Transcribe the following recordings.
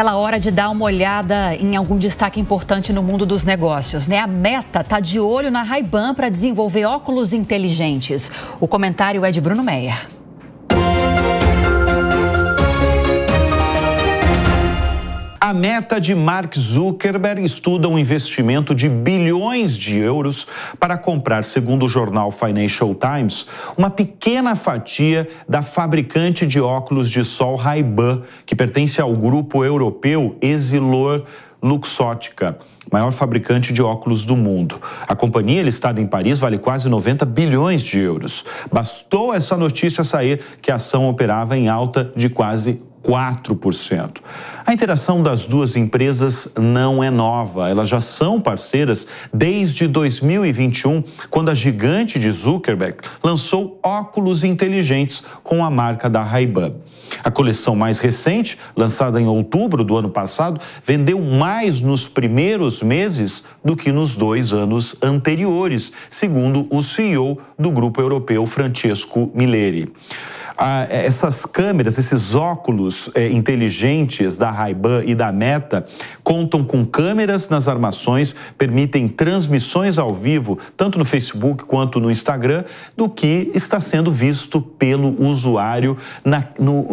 aquela hora de dar uma olhada em algum destaque importante no mundo dos negócios, né? A Meta tá de olho na Ray-Ban para desenvolver óculos inteligentes. O comentário é de Bruno Meyer. A meta de Mark Zuckerberg estuda um investimento de bilhões de euros para comprar, segundo o jornal Financial Times, uma pequena fatia da fabricante de óculos de sol Ray-Ban, que pertence ao grupo europeu Exilor Luxótica, maior fabricante de óculos do mundo. A companhia, listada em Paris, vale quase 90 bilhões de euros. Bastou essa notícia sair que a ação operava em alta de quase 4%. A interação das duas empresas não é nova, elas já são parceiras desde 2021, quando a gigante de Zuckerberg lançou óculos inteligentes com a marca da Ray-Ban. A coleção mais recente, lançada em outubro do ano passado, vendeu mais nos primeiros meses do que nos dois anos anteriores, segundo o CEO do grupo europeu Francesco Milleri. É, essas câmeras, esses óculos é, inteligentes da Ray-Ban e da Meta contam com câmeras nas armações, permitem transmissões ao vivo, tanto no Facebook quanto no Instagram, do que está sendo visto pelo usuário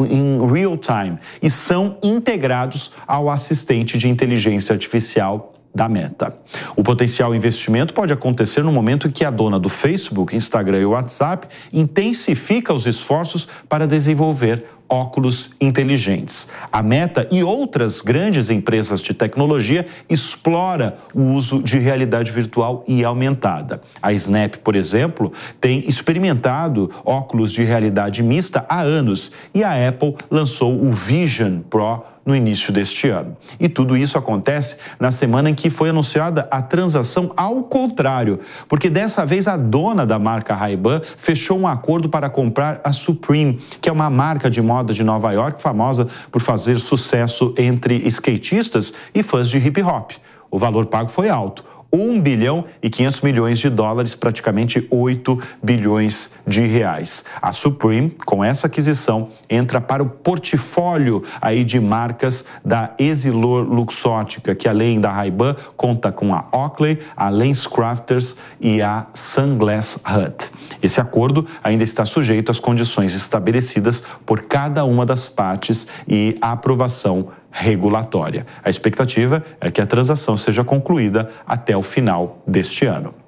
em real time e são integrados ao assistente de inteligência artificial da meta. O potencial investimento pode acontecer no momento em que a dona do Facebook, Instagram e WhatsApp intensifica os esforços para desenvolver óculos inteligentes. A Meta e outras grandes empresas de tecnologia explora o uso de realidade virtual e aumentada. A Snap, por exemplo, tem experimentado óculos de realidade mista há anos e a Apple lançou o Vision Pro no início deste ano. E tudo isso acontece na semana em que foi anunciada a transação ao contrário, porque dessa vez a dona da marca Ray-Ban fechou um acordo para comprar a Supreme, que é uma marca de moda de Nova York famosa por fazer sucesso entre skatistas e fãs de hip hop. O valor pago foi alto, 1 bilhão e 500 milhões de dólares, praticamente 8 bilhões de reais. A Supreme, com essa aquisição, entra para o portfólio aí de marcas da Exilor Luxótica, que além da Ray-Ban conta com a Oakley, a Lens Crafters e a Sunglass Hut. Esse acordo ainda está sujeito às condições estabelecidas por cada uma das partes e à aprovação regulatória. A expectativa é que a transação seja concluída até o final deste ano.